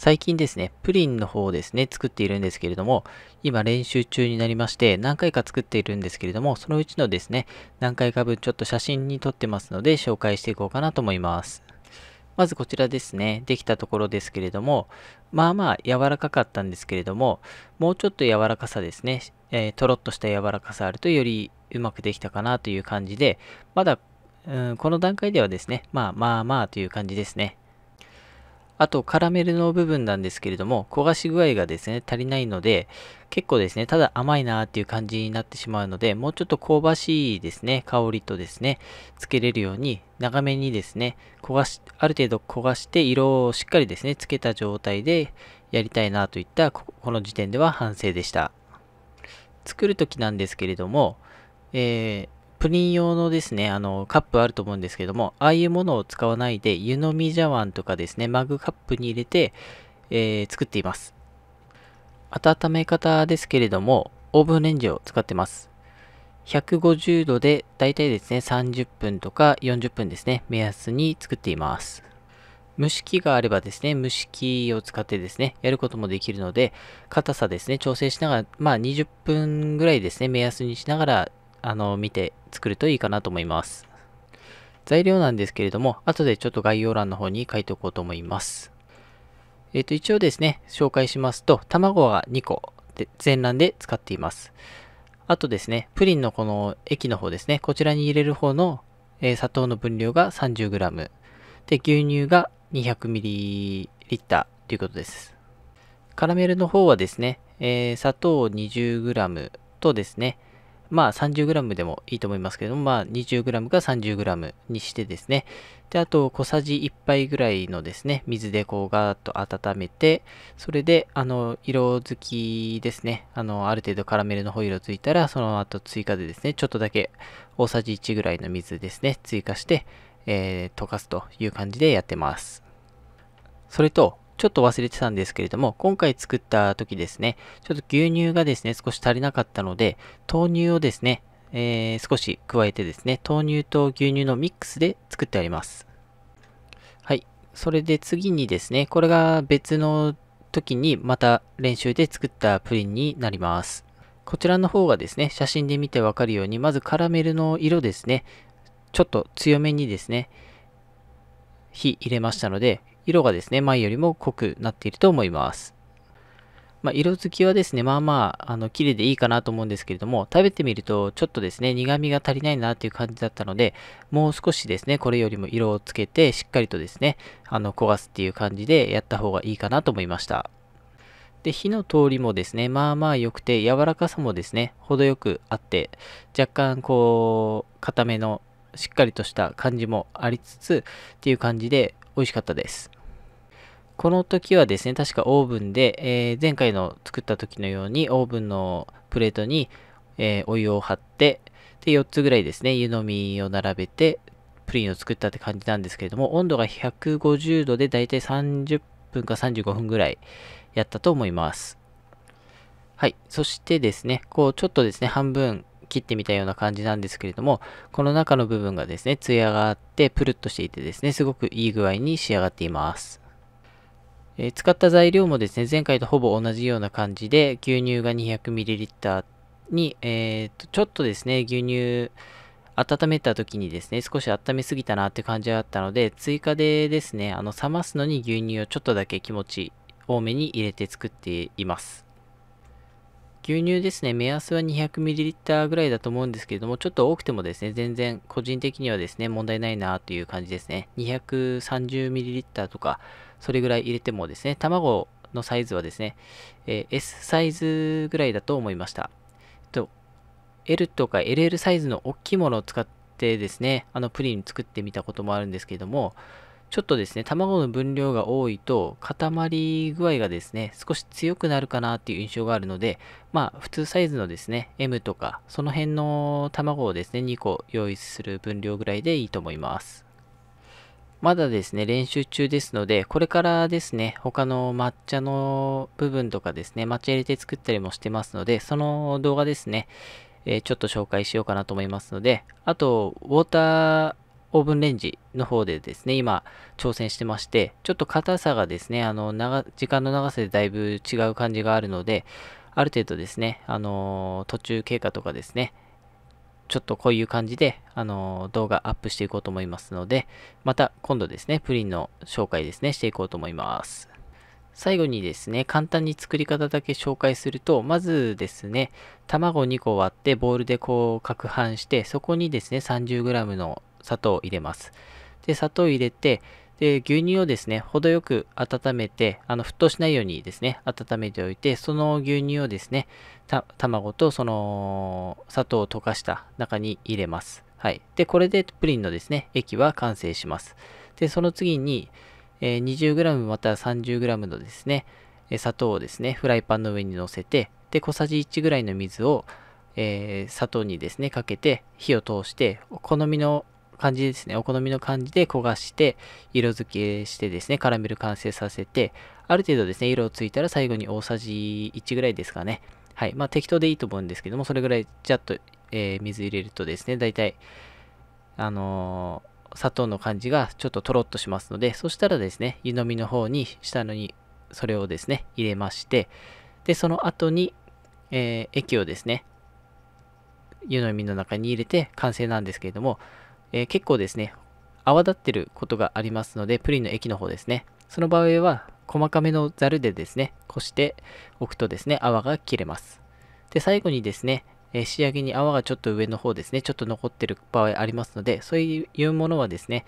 最近ですね、プリンの方をですね、作っているんですけれども、今練習中になりまして、何回か作っているんですけれども、そのうちのですね、何回か分ちょっと写真に撮ってますので、紹介していこうかなと思います。まずこちらですね、できたところですけれども、まあまあ柔らかかったんですけれども、もうちょっと柔らかさですね、えー、とろっとした柔らかさあるとよりうまくできたかなという感じで、まだ、うん、この段階ではですね、まあまあまあという感じですね。あとカラメルの部分なんですけれども、焦がし具合がですね、足りないので、結構ですね、ただ甘いなーっていう感じになってしまうので、もうちょっと香ばしいですね、香りとですね、つけれるように、長めにですね、焦がし、ある程度焦がして色をしっかりですね、つけた状態でやりたいなといったこ、この時点では反省でした。作るときなんですけれども、えープリン用のですね、あの、カップあると思うんですけども、ああいうものを使わないで、湯飲み茶碗とかですね、マグカップに入れて、えー、作っています。温め方ですけれども、オーブンレンジを使ってます。150度でだいたいですね、30分とか40分ですね、目安に作っています。蒸し器があればですね、蒸し器を使ってですね、やることもできるので、硬さですね、調整しながら、まあ20分ぐらいですね、目安にしながらあの、見て作るといいかなと思います。材料なんですけれども、後でちょっと概要欄の方に書いておこうと思います。えっ、ー、と、一応ですね、紹介しますと、卵が2個で、全卵で使っています。あとですね、プリンのこの液の方ですね、こちらに入れる方の、えー、砂糖の分量が 30g。で、牛乳が 200ml ということです。カラメルの方はですね、えー、砂糖 20g とですね、まあ 30g でもいいと思いますけれども、まあ 20g か 30g にしてですね。で、あと小さじ1杯ぐらいのですね、水でこうガーッと温めて、それで、あの、色づきですね。あの、ある程度カラメルのホイルをついたら、その後追加でですね、ちょっとだけ大さじ1ぐらいの水ですね、追加して、えー、溶かすという感じでやってます。それと、ちょっと忘れてたんですけれども、今回作った時ですね、ちょっと牛乳がですね、少し足りなかったので、豆乳をですね、えー、少し加えてですね、豆乳と牛乳のミックスで作ってあります。はい。それで次にですね、これが別の時にまた練習で作ったプリンになります。こちらの方がですね、写真で見てわかるように、まずカラメルの色ですね、ちょっと強めにですね、火入れましたので、色がですね、前よりも濃くなっていると思います。まあ、色づきはですね、まあまあ、あの、綺麗でいいかなと思うんですけれども、食べてみると、ちょっとですね、苦味が足りないなっていう感じだったので、もう少しですね、これよりも色をつけて、しっかりとですね、あの、焦がすっていう感じでやった方がいいかなと思いました。で、火の通りもですね、まあまあ良くて、柔らかさもですね、程よくあって、若干こう、固めの、しっかりとした感じもありつつ、っていう感じで、美味しかったです。この時はですね、確かオーブンで、えー、前回の作った時のようにオーブンのプレートに、えー、お湯を張って、で、4つぐらいですね、湯飲みを並べて、プリンを作ったって感じなんですけれども、温度が150度でだいたい30分か35分ぐらいやったと思います。はい。そしてですね、こう、ちょっとですね、半分切ってみたような感じなんですけれども、この中の部分がですね、ツヤがあって、プルッとしていてですね、すごくいい具合に仕上がっています。えー、使った材料もですね、前回とほぼ同じような感じで、牛乳が 200ml に、えー、ちょっとですね、牛乳、温めた時にですね、少し温めすぎたなって感じがあったので、追加でですね、あの、冷ますのに牛乳をちょっとだけ気持ち多めに入れて作っています。牛乳ですね、目安は 200ml ぐらいだと思うんですけれども、ちょっと多くてもですね、全然個人的にはですね、問題ないなという感じですね。230ml とか、それぐらい入れてもですね、卵のサイズはですね、え S サイズぐらいだと思いました。と L とか LL サイズの大きいものを使ってですね、あのプリン作ってみたこともあるんですけれども、ちょっとですね、卵の分量が多いと、固まり具合がですね、少し強くなるかなっていう印象があるので、まあ、普通サイズのですね、M とか、その辺の卵をですね、2個用意する分量ぐらいでいいと思います。まだですね、練習中ですので、これからですね、他の抹茶の部分とかですね、抹茶入れて作ったりもしてますので、その動画ですね、えちょっと紹介しようかなと思いますので、あと、ウォーターオーブンレンジの方でですね、今挑戦してまして、ちょっと硬さがですね、あの、長、時間の長さでだいぶ違う感じがあるので、ある程度ですね、あのー、途中経過とかですね、ちょっとこういう感じで、あの、動画アップしていこうと思いますので、また今度ですね、プリンの紹介ですね、していこうと思います。最後にですね、簡単に作り方だけ紹介すると、まずですね、卵2個割ってボウルでこう攪拌して、そこにですね、30g の砂糖を入れます。で、砂糖を入れて、で、牛乳をですね、程よく温めて、あの、沸騰しないようにですね、温めておいて、その牛乳をですね、卵とその砂糖を溶かした中に入れます。はい。で、これでプリンのですね、液は完成します。で、その次に、えー、20g または 30g のですね、砂糖をですね、フライパンの上に乗せて、で、小さじ1ぐらいの水を、えー、砂糖にですね、かけて火を通して、お好みの感じですね、お好みの感じで焦がして、色付けしてですね、カラメル完成させて、ある程度ですね、色をついたら最後に大さじ1ぐらいですかね。はい。まあ、適当でいいと思うんですけども、それぐらいジャッと、えー、水入れるとですね、大体、あのー、砂糖の感じがちょっととろっとしますので、そしたらですね、湯飲みの方に、下のに、それをですね、入れまして、で、その後に、えー、液をですね、湯飲みの中に入れて完成なんですけれども、えー、結構ですね、泡立ってることがありますので、プリンの液の方ですね。その場合は、細かめのざるでですね、こしておくとですね、泡が切れます。で、最後にですね、えー、仕上げに泡がちょっと上の方ですね、ちょっと残ってる場合ありますので、そういうものはですね、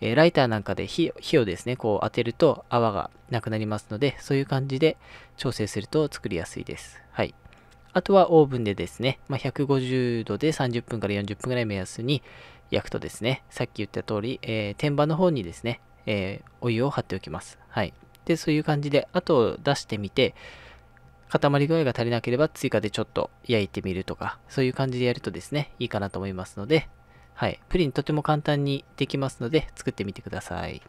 えー、ライターなんかで火をですね、こう当てると泡がなくなりますので、そういう感じで調整すると作りやすいです。はい。あとはオーブンでですね、まあ、150度で30分から40分ぐらい目安に、焼くとですね、さっき言った通り、えー、天板の方にですね、えー、お湯を張っておきます。はい。で、そういう感じで、あと出してみて、固まり具合が足りなければ追加でちょっと焼いてみるとか、そういう感じでやるとですね、いいかなと思いますので、はい。プリンとても簡単にできますので、作ってみてください。